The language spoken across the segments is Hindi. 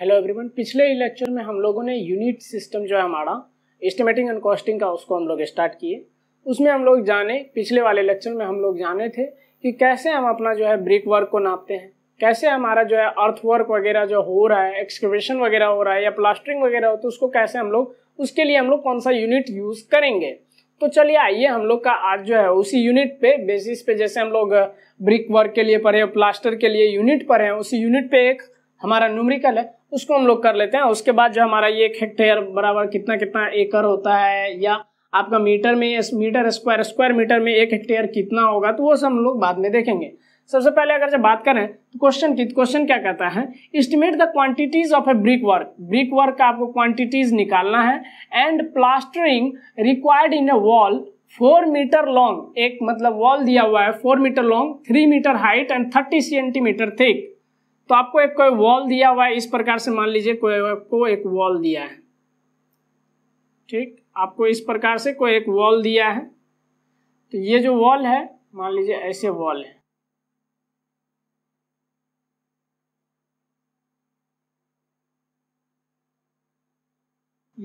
हेलो एवरीवन पिछले लेक्चर में हम लोगों ने यूनिट सिस्टम जो है हमारा एस्टिमेटिंग एंड कॉस्टिंग का उसको हम लोग स्टार्ट किए उसमें हम लोग जाने पिछले वाले लेक्चर में हम लोग जाने थे कि कैसे हम अपना जो है ब्रिक वर्क को नापते हैं कैसे हमारा जो है अर्थ वर्क वगैरह जो हो रहा है एक्सक्रवेशन वगैरह हो रहा है या प्लास्टरिंग वगैरह हो तो उसको कैसे हम लोग उसके लिए हम लोग कौन सा यूनिट यूज़ करेंगे तो चलिए आइए हम लोग का आज जो है उसी यूनिट पे बेसिस पे जैसे हम लोग ब्रिक वर्क के लिए पढ़े प्लास्टर के लिए यूनिट पढ़े हैं उसी यूनिट पे एक हमारा न्यूमरिकल है उसको हम लोग कर लेते हैं उसके बाद जो हमारा ये एक हेक्टेयर बराबर कितना कितना एकड़ होता है या आपका मीटर में मीटर स्क्वायर स्क्वायर मीटर में एक हेक्टेयर कितना होगा तो वो सब हम लोग बाद में देखेंगे सबसे पहले अगर जब बात करें तो क्वेश्चन की क्वेश्चन क्या कहता है estimate the quantities of a brick work brick work का आपको क्वांटिटीज निकालना है and plastering required in a wall four metre long एक मतलब वॉल दिया हुआ है four metre long three metre height and thirty centimetre thick तो आपको एक कोई वॉल दिया हुआ है इस प्रकार से मान लीजिए कोई आपको एक वॉल दिया है ठीक आपको इस प्रकार से कोई एक वॉल दिया है तो ये जो वॉल है मान लीजिए ऐसे वॉल है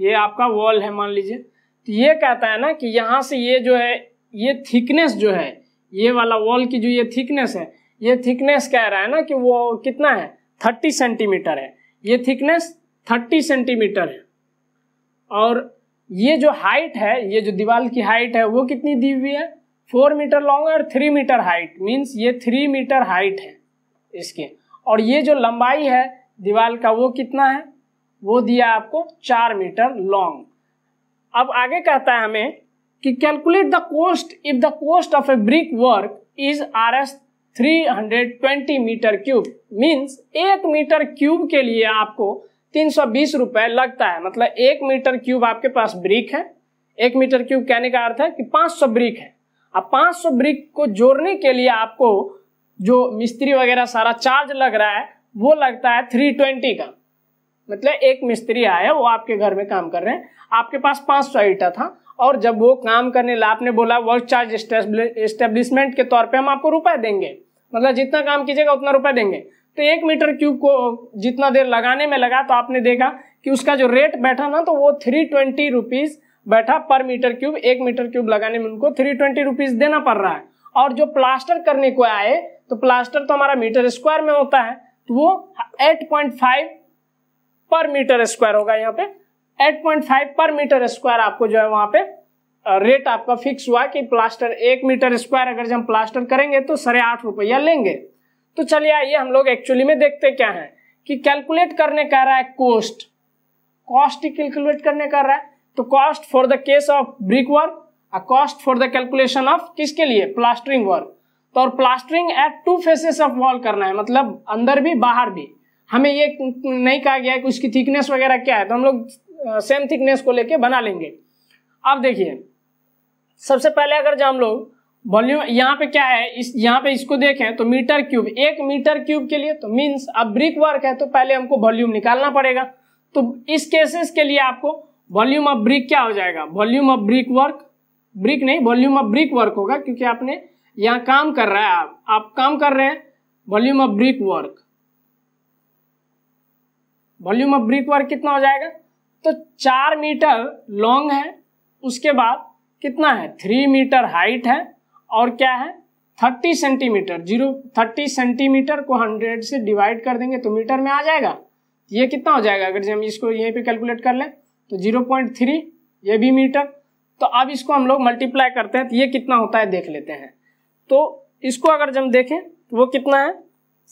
ये आपका वॉल है मान लीजिए तो ये कहता है ना कि यहां से ये जो है ये थिकनेस जो है ये वाला वॉल की जो ये थिकनेस है ये थिकनेस कह रहा है ना कि वो कितना है थर्टी सेंटीमीटर है ये थिकनेस थर्टी सेंटीमीटर है और ये जो हाइट है ये जो दीवार की हाइट है वो कितनी दी हुई है फोर मीटर लॉन्ग और थ्री मीटर हाइट मीन्स ये थ्री मीटर हाइट है इसके और ये जो लंबाई है दीवार का वो कितना है वो दिया आपको चार मीटर लॉन्ग अब आगे कहता है हमें कि calculate the cost if the cost of a brick work is R S 320 metre cube means एक मीटर क्यूब के लिए आपको तीन सौ बीस लगता है मतलब एक मीटर क्यूब आपके पास ब्रिक है एक मीटर क्यूब कहने का अर्थ है कि 500 ब्रिक है अब 500 ब्रिक को जोड़ने के लिए आपको जो मिस्त्री वगैरह सारा चार्ज लग रहा है वो लगता है 320 का मतलब एक मिस्त्री आया वो आपके घर में काम कर रहे हैं आपके पास पांच ईटा था और जब वो काम करने ला आपने बोला वर्क चार्ज स्टेब्लिशमेंट के तौर पे हम आपको रुपए देंगे मतलब जितना काम कीजिएगा उतना रुपए देंगे तो एक मीटर क्यूब को जितना देर लगाने में लगा तो आपने देखा कि उसका जो रेट बैठा ना तो वो थ्री ट्वेंटी रुपीज़ बैठा पर मीटर क्यूब एक मीटर क्यूब लगाने में उनको थ्री ट्वेंटी रुपीज़ देना पड़ रहा है और जो प्लास्टर करने को आए तो प्लास्टर तो हमारा मीटर स्क्वायर में होता है तो वो eight point five per metre square होगा यहाँ पे 8.5 पर मीटर स्क्वायर आपको जो है वहां पे रेट आपका फिक्स हुआ कि प्लास्टर एक मीटर स्क्वायर अगर जब प्लास्टर करेंगे तो साढ़े आठ रुपया लेंगे तो चलिए आइए हम लोग एक्चुअली में देखते क्या है कि कैलकुलेट करने कह रहा है कॉस्ट कॉस्ट कैलकुलेट करने कह रहा है तो cost for the case of brick work और cost for the calculation of किसके लिए प्लास्टरिंग वर्क तो और plastering at two faces of wall करना है मतलब अंदर भी बाहर भी हमें ये नहीं कहा गया है कि उसकी थिकनेस वगैरह क्या है तो हम लोग सेम थिकनेस को लेके बना लेंगे अब देखिए सबसे पहले अगर जो हम लोग वॉल्यूम यहाँ पे क्या है इस यहाँ पे इसको देखें तो मीटर क्यूब एक मीटर क्यूब के लिए तो मीन्स अब ब्रिक वर्क है तो पहले हमको वॉल्यूम निकालना पड़ेगा तो इस केसेस के लिए आपको वॉल्यूम ऑफ ब्रिक क्या हो जाएगा volume of brick work brick नहीं वॉल्यूम ऑफ ब्रिक वर्क होगा क्योंकि आपने यहाँ काम कर रहा है आप आप काम कर रहे हैं volume of brick work volume of brick work कितना हो जाएगा तो चार मीटर लॉन्ग है उसके बाद कितना है थ्री मीटर हाइट है और क्या है thirty centimetre zero thirty centimetre को हंड्रेड से डिवाइड कर देंगे तो मीटर में आ जाएगा ये कितना हो जाएगा अगर जब हम इसको यहीं पे कैलकुलेट कर लें तो जीरो पॉइंट थ्री ये भी मीटर तो अब इसको हम लोग मल्टीप्लाई करते हैं तो ये कितना होता है देख लेते हैं तो इसको अगर जब देखें तो वो कितना है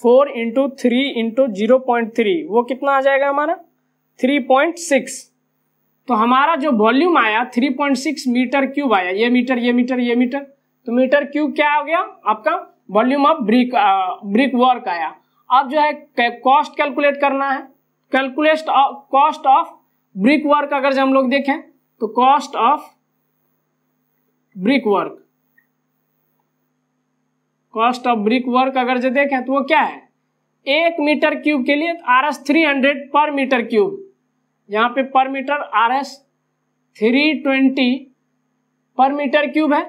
four into three into zero point three वो कितना आ जाएगा हमारा 3.6 तो हमारा जो वॉल्यूम आया 3.6 मीटर क्यूब आया ये मीटर ये मीटर ये मीटर तो मीटर क्यूब क्या हो गया आपका volume of brick brick work आया अब जो है कॉस्ट कैलकुलेट करना है calculate cost of brick work अगर हम लोग देखें तो cost of brick work cost of brick work अगर जो देखें तो वो क्या है एक मीटर क्यूब के लिए R S three hundred per metre cube यहाँ पे per metre R S three twenty per metre cube है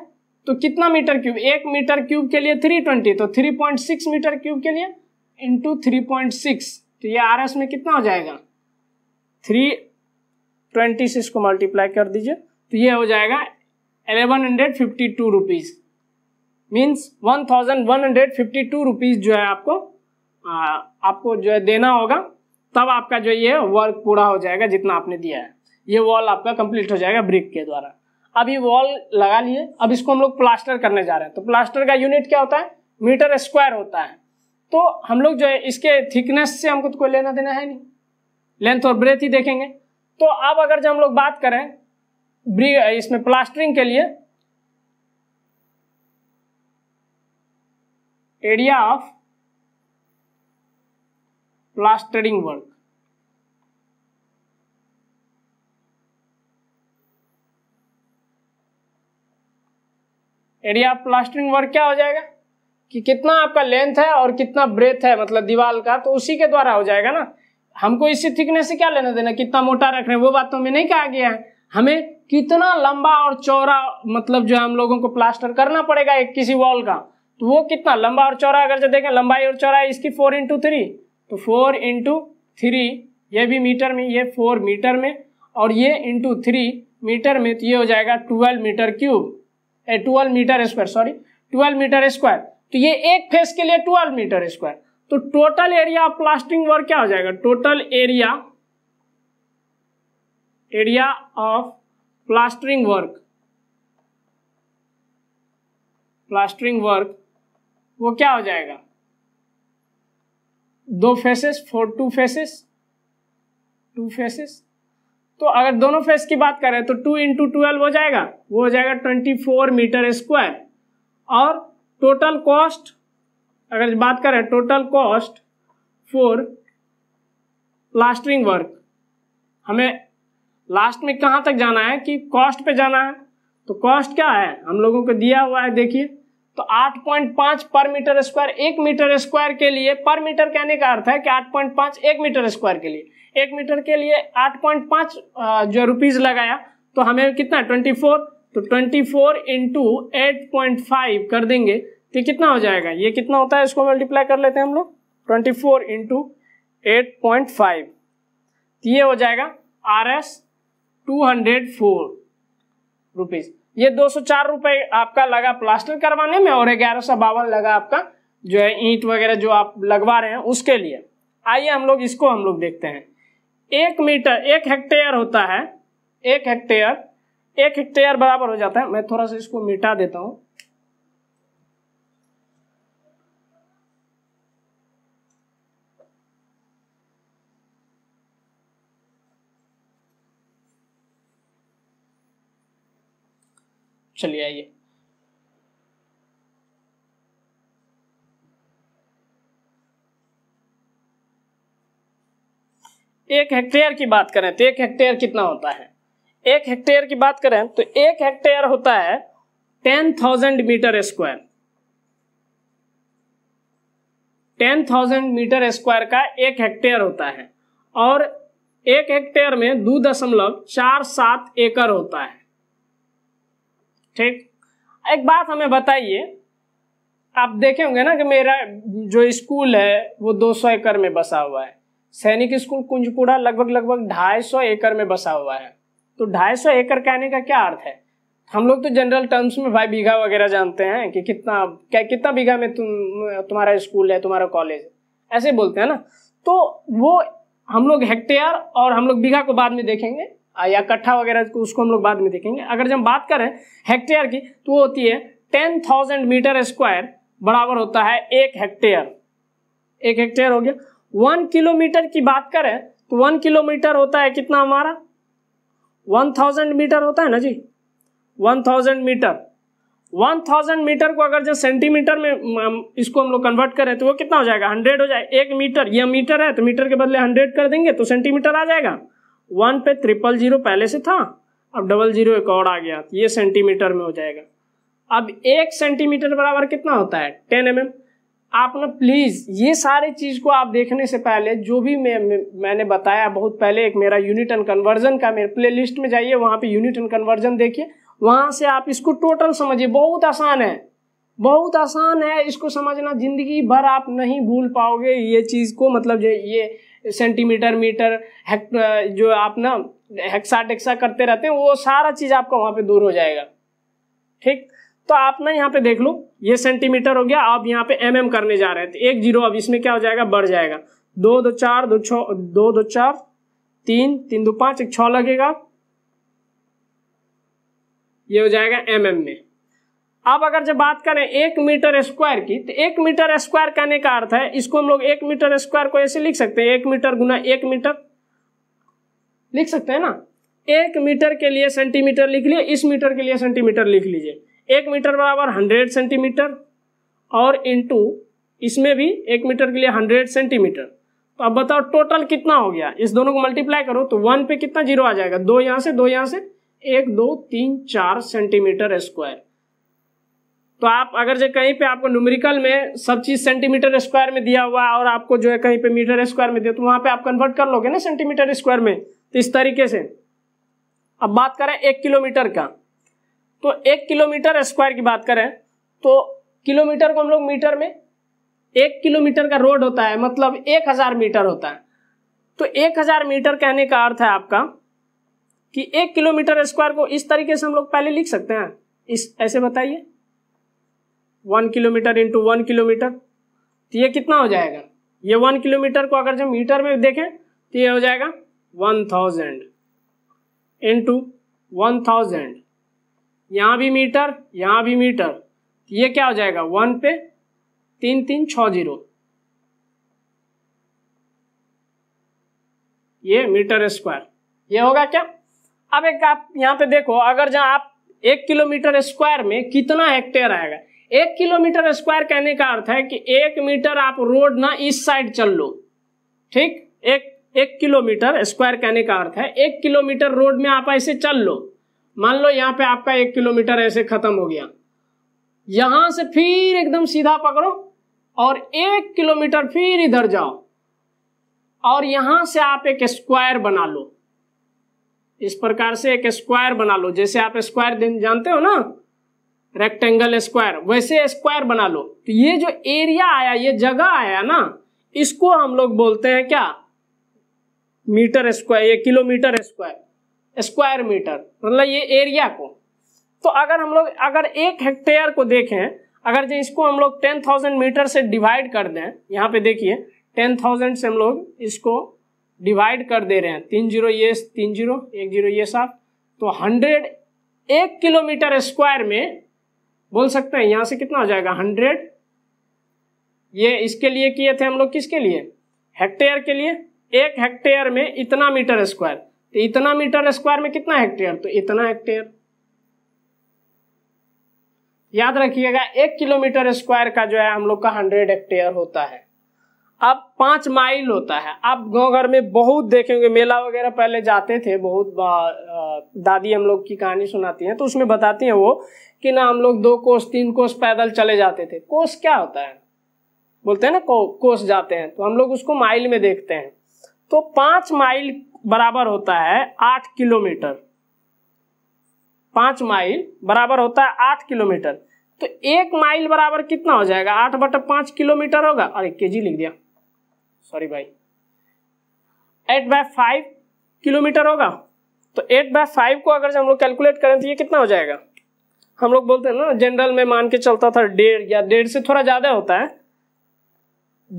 तो कितना मीटर क्यूब एक मीटर क्यूब के लिए थ्री ट्वेंटी तो three point six metre cube के लिए इंटू थ्री पॉइंट सिक्स तो ये आर एस में कितना हो जाएगा थ्री ट्वेंटी से इसको मल्टीप्लाई कर दीजिए तो ये हो जाएगा eleven hundred fifty two rupees means one thousand one hundred fifty two rupees जो है आपको आ, आपको जो है देना होगा तब आपका जो ये वर्क पूरा हो जाएगा जितना आपने दिया है ये वॉल आपका कंप्लीट हो जाएगा ब्रिक के द्वारा अब ये वॉल लगा लिए अब इसको हम लोग प्लास्टर करने जा रहे हैं तो प्लास्टर का यूनिट क्या होता है मीटर स्क्वायर होता है तो हम लोग जो है इसके थिकनेस से हमको तो कोई लेना देना है नहीं लेंथ और ब्रेथ ही देखेंगे तो अब अगर जो हम लोग बात करें इसमें प्लास्टरिंग के लिए area of plastering work area plastering work क्या हो जाएगा कि कितना आपका लेंथ है और कितना ब्रेथ है मतलब दीवार का तो उसी के द्वारा हो जाएगा ना हमको इसी थिकनेस से क्या लेना देना कितना मोटा रख रहे हैं वो बात तो हमें नहीं कहा गया है हमें कितना लंबा और चौड़ा मतलब जो हम लोगों को प्लास्टर करना पड़ेगा एक किसी वॉल का तो वो कितना लंबा और चौड़ा अगर जो देखें लंबाई और चौड़ा इसकी फोर इंटू थ्री तो फोर इंटू थ्री ये भी मीटर में ये फोर मीटर में और ये इंटू थ्री मीटर में तो ये हो जाएगा twelve metre cube uh twelve metre square sorry twelve metre square तो ये एक फेस के लिए ट्वेल्व मीटर स्क्वायर तो total area of plastering work क्या हो जाएगा total area area of plastering work plastering work वो क्या हो जाएगा दो faces for two faces two faces तो अगर दोनों फेस की बात करें तो टू इंटू ट्वेल्व हो जाएगा वो हो जाएगा ट्वेंटी फोर मीटर स्क्वायर और टोटल कॉस्ट अगर बात करें total cost for plastering work हमें लास्ट में कहाँ तक जाना है कि कॉस्ट पे जाना है तो कॉस्ट क्या है हम लोगों को दिया हुआ है देखिए तो 8.5 पर मीटर स्क्वायर एक मीटर स्क्वायर के लिए पर मीटर कहने का अर्थ है कि 8.5 एक मीटर स्क्वायर के लिए एक मीटर के लिए 8.5 जो रुपीज लगाया तो हमें कितना 24 तो 24 फोर इंटू कर देंगे तो कितना हो जाएगा ये कितना होता है इसको मल्टीप्लाई कर लेते हैं हम लोग twenty four into eight point five तो ये हो जाएगा R S two hundred four rupees ये दो सौ चार रुपए आपका लगा प्लास्टर करवाने में और ग्यारह सौ बावन लगा आपका जो है ईंट वगैरह जो आप लगवा रहे हैं उसके लिए आइए हम लोग इसको हम लोग देखते हैं एक मीटर एक हेक्टेयर होता है एक हेक्टेयर एक हेक्टेयर बराबर हो जाता है मैं थोड़ा सा इसको मिटा देता हूँ चलिए आइए एक हेक्टेयर की बात करें तो एक हेक्टेयर कितना होता है एक हेक्टेयर की बात करें तो एक हेक्टेयर होता है ten thousand metre square ten thousand metre square का एक हेक्टेयर होता है और एक हेक्टेयर में दो दशमलव चार सात एकड़ होता है ठीक एक बात हमें बताइए आप देखे होंगे ना कि मेरा जो स्कूल है वो 200 एकड़ में बसा हुआ है सैनिक स्कूल कुंजपुरा लगभग लगभग 250 एकड़ में बसा हुआ है तो 250 एकड़ कहने का क्या अर्थ है हम लोग तो जनरल टर्म्स में भाई बीघा वगैरह जानते हैं कि कितना क्या कितना बीघा में तुम तुम्हारा स्कूल है तुम्हारा कॉलेज ऐसे बोलते हैं ना तो वो हम लोग हेक्टेयर और हम लोग बीघा को बाद में देखेंगे या कट्ठा वगैरह उसको हम लोग बाद में देखेंगे अगर जब बात करें हेक्टेयर की तो वो होती है टेन थाउजेंड मीटर स्क्वायर बराबर होता है एक हेक्टेयर एक हेक्टेयर हो गया वन किलोमीटर की बात करें तो वन किलोमीटर होता है कितना हमारा वन थाउजेंड मीटर होता है ना जी one thousand metre one thousand metre को अगर जब सेंटीमीटर में इसको हम लोग कन्वर्ट करें तो वो कितना हो जाएगा हंड्रेड हो जाए एक मीटर यह मीटर है तो मीटर के बदले हंड्रेड कर देंगे तो सेंटीमीटर आ जाएगा वन पे ट्रिपल जीरो पहले से था अब डबल जीरो एक और आ गया तो ये सेंटीमीटर में हो जाएगा अब एक सेंटीमीटर बराबर कितना होता है टेन एम आप ना प्लीज़ ये सारे चीज़ को आप देखने से पहले जो भी मैं मैंने बताया बहुत पहले एक मेरा यूनिट एंड कन्वर्जन का मेरे प्लेलिस्ट में जाइए वहां पे यूनिट एंड कन्वर्जन देखिए वहां से आप इसको टोटल समझिए बहुत आसान है बहुत आसान है इसको समझना ज़िंदगी भर आप नहीं भूल पाओगे ये चीज़ को मतलब ये सेंटीमीटर मीटर जो आप ना हेक्सा टेक्सा करते रहते हैं वो सारा चीज़ आपका वहां पे दूर हो जाएगा ठीक तो आप ना यहाँ पे देख लो ये सेंटीमीटर हो गया आप यहाँ पे एम mm करने जा रहे हैं तो एक जीरो अब इसमें क्या हो जाएगा बढ़ जाएगा दो दो चार दो छ दो दो चार तीन तीन दो पांच एक छ लगेगा ये हो जाएगा एम mm में अब अगर जब बात करें एक मीटर स्क्वायर की तो एक मीटर स्क्वायर कहने का अर्थ है इसको हम लोग एक मीटर स्क्वायर को ऐसे लिख सकते हैं एक मीटर गुना एक मीटर लिख सकते हैं ना एक मीटर के लिए सेंटीमीटर लिख लिए इस मीटर के लिए सेंटीमीटर लिख लीजिए एक मीटर बराबर हंड्रेड सेंटीमीटर और इंटू इसमें भी एक मीटर के लिए हंड्रेड सेंटीमीटर तो अब बताओ टोटल कितना हो गया इस दोनों को मल्टीप्लाई करो तो वन पे कितना जीरो आ जाएगा दो यहां से दो यहां से एक दो तीन चार सेंटीमीटर स्क्वायर तो आप अगर जो कहीं पे आपको न्यूमेरिकल में सब चीज़ सेंटीमीटर स्क्वायर में दिया हुआ है और आपको जो है कहीं पे मीटर स्क्वायर में दिया तो वहां पे आप कन्वर्ट कर लोगे ना सेंटीमीटर स्क्वायर में तो इस तरीके से अब बात करें एक किलोमीटर का तो एक किलोमीटर स्क्वायर की बात करें तो किलोमीटर को हम लोग मीटर में एक किलोमीटर का रोड होता है मतलब एक हज़ार मीटर होता है तो एक हज़ार मीटर कहने का अर्थ है आपका कि एक किलोमीटर स्क्वायर को इस तरीके से हम लोग पहले लिख सकते हैं इस ऐसे बताइए one kilometre into one kilometre तो ये कितना हो जाएगा ये वन किलोमीटर को अगर जब मीटर में देखें तो ये हो जाएगा one thousand into one thousand यहाँ भी मीटर यहाँ भी मीटर तो ये क्या हो जाएगा वन पे तीन तीन छ जीरो ये मीटर स्क्वायर ये होगा क्या अब एक आप यहाँ पे देखो अगर जहाँ आप एक किलोमीटर स्क्वायर में कितना हेक्टेयर आएगा एक किलोमीटर स्क्वायर कहने का अर्थ है कि एक मीटर आप रोड ना इस साइड चल लो ठीक एक एक किलोमीटर स्क्वायर कहने का अर्थ है एक किलोमीटर रोड में आप ऐसे चल लो मान लो यहाँ पे आपका एक किलोमीटर ऐसे खत्म हो गया यहां से फिर एकदम सीधा पकड़ो और एक किलोमीटर फिर इधर जाओ और यहां से आप एक स्क्वायर बना लो इस प्रकार से एक स्क्वायर बना लो जैसे आप स्क्वायर जानते हो ना रेक्टेंगल स्क्वायर वैसे स्क्वायर बना लो तो ये जो एरिया आया ये जगह आया ना इसको हम लोग बोलते हैं क्या मीटर स्क्वायर ये किलोमीटर स्क्वायर स्क्वायर मीटर मतलब ये एरिया को तो अगर हम लोग अगर एक हेक्टेयर को देखें अगर जो इसको हम लोग टेन थाउजेंड मीटर से डिवाइड कर दें यहाँ पे देखिए टेन थाउजेंड से हम लोग इसको डिवाइड कर दे रहे हैं तीन जीरो ये तीन जीरो एक जीरो ये साफ तो हंड्रेड एक किलोमीटर स्क्वायर में बोल सकते हैं यहाँ से कितना हो जाएगा हंड्रेड ये इसके लिए किए थे हम लोग किसके लिए हेक्टेयर के लिए एक हेक्टेयर में इतना मीटर स्क्वायर तो इतना मीटर स्क्वायर में कितना हेक्टेयर तो इतना हेक्टेयर याद रखिएगा एक किलोमीटर स्क्वायर का जो है हम लोग का हंड्रेड हेक्टेयर होता है अब पांच माइल होता है अब गांव घर में बहुत देखेंगे मेला वगैरह पहले जाते थे बहुत दादी हम लोग की कहानी सुनाती है तो उसमें बताती हैं वो कि ना हम लोग दो कोस तीन कोस पैदल चले जाते थे कोस क्या होता है बोलते हैं ना को, कोस जाते हैं तो हम लोग उसको माइल में देखते हैं तो पांच माइल बराबर होता है आठ किलोमीटर पांच माइल बराबर होता है आठ किलोमीटर तो एक माइल बराबर कितना हो जाएगा आठ बटा पांच किलोमीटर होगा और एक के जी लिख दिया सॉरी भाई एट बाय फाइव किलोमीटर होगा तो एट बाय फाइव को अगर हम लोग कैलकुलेट करें तो ये कितना हो जाएगा हम लोग बोलते हैं ना जनरल में मान के चलता था डेढ़ या डेढ़ से थोड़ा ज़्यादा होता है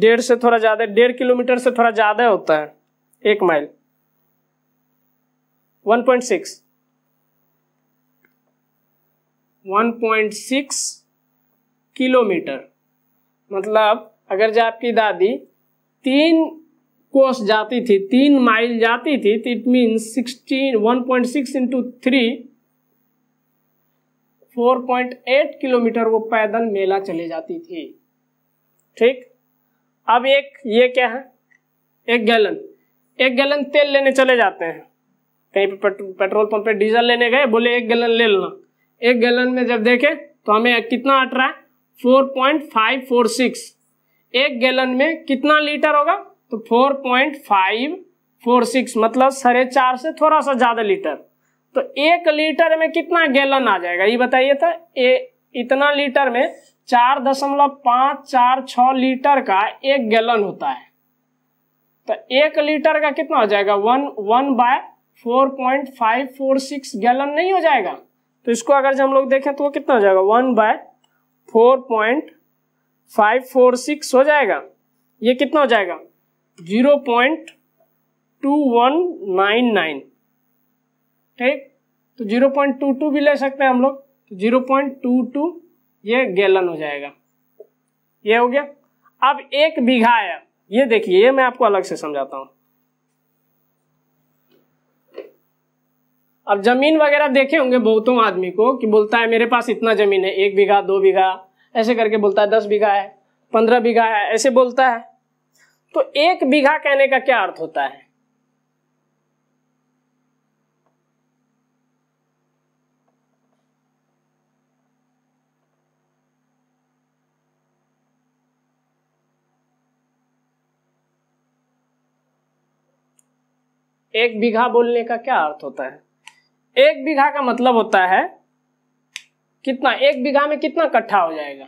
डेढ़ से थोड़ा ज़्यादा डेढ़ किलोमीटर से थोड़ा ज़्यादा होता है एक mile one point six one point six kilometre मतलब अगर जो आपकी दादी तीन कोस जाती थी तीन माइल जाती थी तो it mean sixteen one point six into three four point eight kilometre वो पैदल मेला चले जाती थी ठीक अब एक ये क्या है एक गैलन एक गैलन तेल लेने चले जाते हैं कहीं पे पेट्रोल पंप पे डीजल लेने गए बोले एक गैलन ले लेना एक गैलन में जब देखे तो हमें कितना हट रहा है four point five four six एक गैलन में कितना लीटर होगा तो four point five four six मतलब साढ़े चार से थोड़ा सा ज्यादा लीटर तो एक लीटर में कितना गैलन आ जाएगा ये बताइए था तो, ए इतना लीटर में चार दशमलव पांच चार छ लीटर का एक गैलन होता है तो एक लीटर का कितना हो जाएगा one one by four point five four six gallon नहीं हो जाएगा तो इसको अगर हम लोग देखें तो वो कितना हो जाएगा one by four point five four six हो जाएगा ये कितना हो जाएगा zero point two one nine nine ठीक तो जीरो पॉइंट टू टू भी ले सकते हैं हम लोग तो जीरो पॉइंट टू टू ये गैलन हो जाएगा ये हो गया अब एक बीघा आया ये देखिए ये मैं आपको अलग से समझाता हूं अब जमीन वगैरह देखे होंगे बहुतों आदमी को कि बोलता है मेरे पास इतना जमीन है एक बीघा दो बीघा ऐसे करके बोलता है दस बीघा है पंद्रह बीघा है ऐसे बोलता है तो एक बीघा कहने का क्या अर्थ होता है एक बीघा बोलने का क्या अर्थ होता है एक बीघा का मतलब होता है कितना एक बीघा में कितना कट्ठा हो जाएगा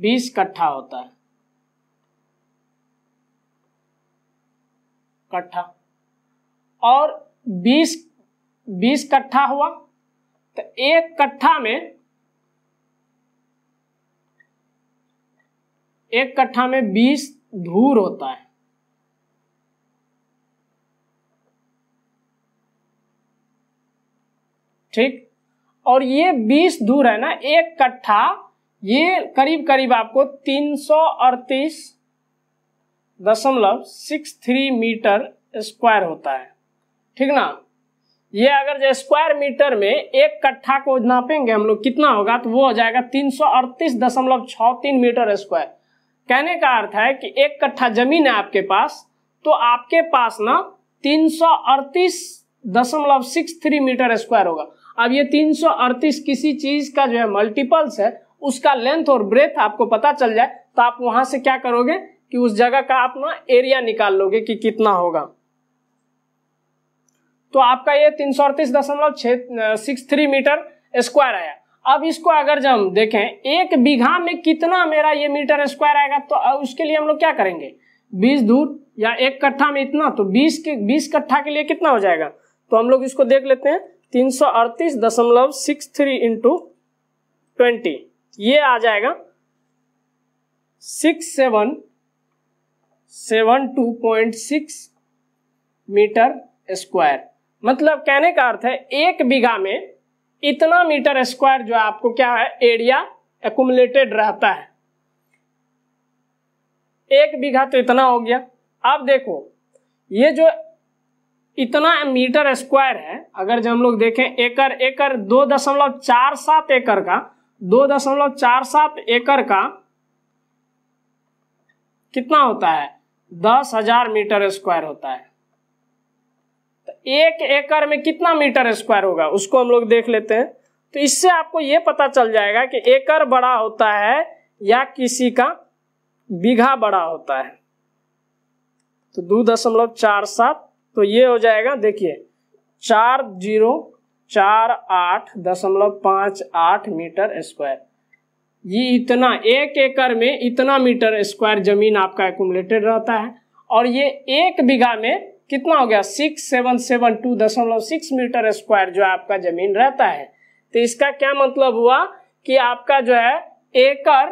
बीस कट्ठा होता है कट्ठा और बीस बीस कट्ठा हुआ तो एक कट्ठा में एक कट्ठा में बीस धूर होता है ठीक और ये 20 दूर है ना एक कट्ठा ये करीब करीब आपको तीन दशमलव सिक्स थ्री मीटर स्क्वायर होता है ठीक ना ये अगर स्क्वायर मीटर में एक कट्ठा को नापेंगे हम लोग कितना होगा तो वो हो जाएगा तीन सौ अड़तीस दशमलव छ तीन मीटर स्क्वायर कहने का अर्थ है कि एक कट्ठा जमीन है आपके पास तो आपके पास ना तीन सौ अड़तीस दशमलव सिक्स थ्री मीटर स्क्वायर होगा अब ये 338 किसी चीज का जो है मल्टीपल्स है उसका लेंथ और ब्रेथ आपको पता चल जाए तो आप वहां से क्या करोगे कि उस जगह का आप ना एरिया निकाल लोगे कि कितना होगा तो आपका ये तीन सौ अड़तीस दशमलव सिक्स थ्री मीटर स्क्वायर आया अब इसको अगर जब हम देखें एक बीघा में कितना मेरा ये मीटर स्क्वायर आएगा तो उसके लिए हम लोग क्या करेंगे बीस दूर या एक कट्ठा में इतना तो बीस के बीस कट्ठा के लिए कितना हो जाएगा तो हम लोग इसको देख लेते हैं तीन सौ दशमलव सिक्स थ्री इंटू ट्वेंटी ये आ जाएगा six seven seven two point six metre square मतलब कहने का अर्थ है एक बीघा में इतना मीटर स्क्वायर जो आपको क्या है एरिया एकुमुलेटेड रहता है एक बीघा तो इतना हो गया अब देखो ये जो इतना मीटर स्क्वायर है अगर जब हम लोग देखें एकड़ एकड़ दो दशमलव चार सात एकड़ का दो दशमलव चार सात एकड़ का कितना होता है दस हजार मीटर स्क्वायर होता है तो एक एकड़ में कितना मीटर स्क्वायर होगा उसको हम लोग देख लेते हैं तो इससे आपको यह पता चल जाएगा कि एकड़ बड़ा होता है या किसी का बीघा बड़ा होता है तो दो दशमलव चार सात तो ये हो जाएगा देखिए चार जीरो चार आठ दशमलव पांच आठ मीटर स्क्वायर ये इतना एक एकड़ में इतना मीटर स्क्वायर जमीन आपका एकुमलेटेड रहता है और ये एक बीघा में कितना हो गया सिक्स सेवन सेवन टू दशमलव सिक्स मीटर स्क्वायर जो आपका जमीन रहता है तो इसका क्या मतलब हुआ कि आपका जो है एकड़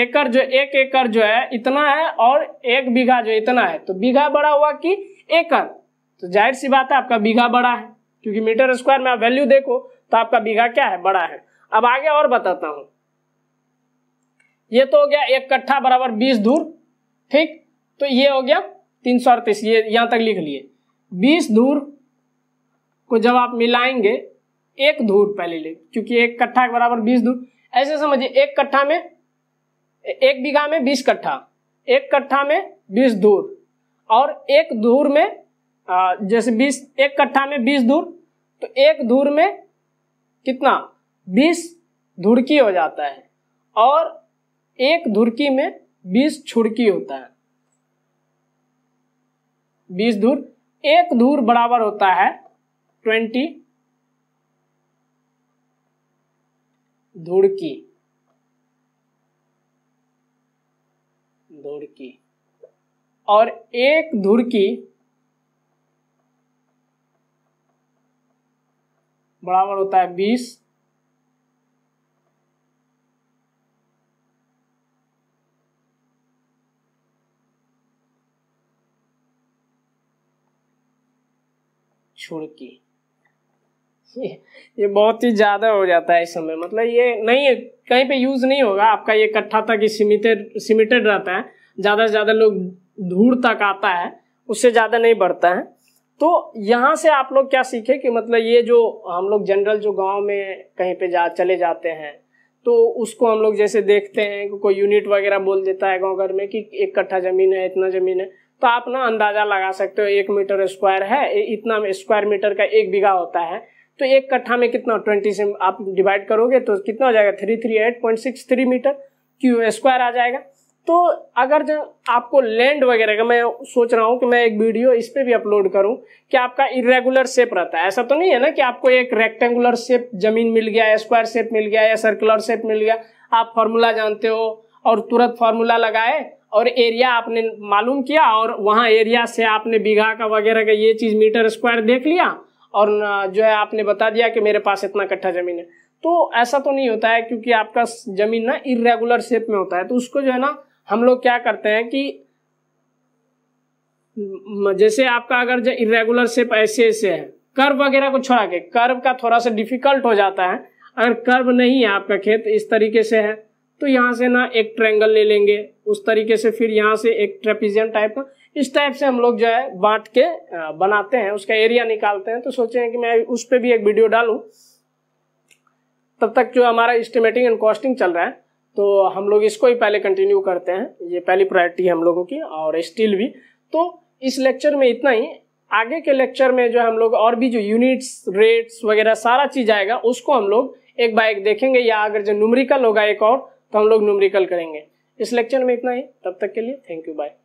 एकड़ जो एक एकड़ जो है इतना है और एक बीघा जो इतना है तो बीघा बड़ा हुआ कि एकड़ तो जाहिर सी बात है आपका बीघा बड़ा है क्योंकि मीटर स्क्वायर में आप वैल्यू देखो तो आपका बीघा क्या है बड़ा है अब आगे और बताता हूं ये तो हो गया एक कट्ठा बराबर बीस धूर ठीक तो ये हो गया तीन सौ अड़तीस ये यहां तक लिख लिए बीस धूर को जब आप मिलाएंगे एक धूर पहले ले क्योंकि एक कट्ठा के बराबर बीस धूर ऐसे समझिए एक कट्ठा में एक बीघा में बीस कट्ठा एक कट्ठा में बीस धूर और एक धूर में जैसे बीस एक कट्ठा में बीस धूर तो एक धूर में कितना बीस धुड़की हो जाता है और एक धुड़की में बीस छुड़की होता है बीस धूर एक धूर बराबर होता है ट्वेंटी धुड़की धुड़की और एक धुर की बराबर होता है बीस छुड़की ये, बहुत ही ज़्यादा हो जाता है इस समय मतलब ये नहीं है कहीं पे यूज़ नहीं होगा आपका ये कट्ठा तक ही सीमिटेड रहता है ज़्यादा से ज़्यादा लोग धूल तक आता है उससे ज़्यादा नहीं बढ़ता है तो यहाँ से आप लोग क्या सीखे कि मतलब ये जो हम लोग जनरल जो गांव में कहीं पे जा चले जाते हैं तो उसको हम लोग जैसे देखते हैं कि कोई यूनिट वगैरह बोल देता है गाँव घर में कि एक कट्ठा ज़मीन है इतना ज़मीन है तो आप ना अंदाज़ा लगा सकते हो एक मीटर स्क्वायर है इतना स्क्वायर मीटर का एक बीघा होता है तो एक कट्ठा में कितना ट्वेंटी से आप डिवाइड करोगे तो कितना हो जाएगा three three eight point six three metre क्यू स्क्वायर आ जाएगा तो अगर जो आपको लैंड वगैरह का मैं सोच रहा हूँ कि मैं एक वीडियो इस पर भी अपलोड करूँ कि आपका इरेगुलर शेप रहता है ऐसा तो नहीं है ना कि आपको एक रेक्टेंगुलर शेप जमीन मिल गया स्क्वायर शेप मिल गया या सर्कुलर शेप मिल गया आप फार्मूला जानते हो और तुरंत फार्मूला लगाए और एरिया आपने मालूम किया और वहाँ एरिया से आपने बीघा का वगैरह का ये चीज़ मीटर स्क्वायर देख लिया और जो है आपने बता दिया कि मेरे पास इतना कट्ठा ज़मीन है तो ऐसा तो नहीं होता है क्योंकि आपका ज़मीन ना इरेगुलर शेप में होता है तो उसको जो है ना हम लोग क्या करते हैं कि जैसे आपका अगर जो इरेगुलर शेप ऐसे ऐसे है कर्व वगैरह को छोड़ा के कर्व का थोड़ा सा डिफिकल्ट हो जाता है अगर कर्व नहीं है आपका खेत इस तरीके से है तो यहाँ से ना एक ट्रेंगल ले लेंगे उस तरीके से फिर यहाँ से एक ट्रेपिजियम टाइप का इस टाइप से हम लोग जो है बांट के बनाते हैं उसका एरिया निकालते हैं तो सोचे हैं कि मैं उस पर भी एक वीडियो डालू तब तक जो हमारा इस्टीमेटिंग एंड कॉस्टिंग चल रहा है तो हम लोग इसको ही पहले कंटिन्यू करते हैं ये पहली प्रायोरिटी हम लोगों की और स्टिल भी तो इस लेक्चर में इतना ही आगे के लेक्चर में जो हम लोग और भी जो यूनिट्स रेट्स वगैरह सारा चीज़ आएगा उसको हम लोग एक बाय एक देखेंगे या अगर जो न्यूमरिकल होगा एक और तो हम लोग न्यूमरिकल करेंगे इस लेक्चर में इतना ही तब तक के लिए थैंक यू बाय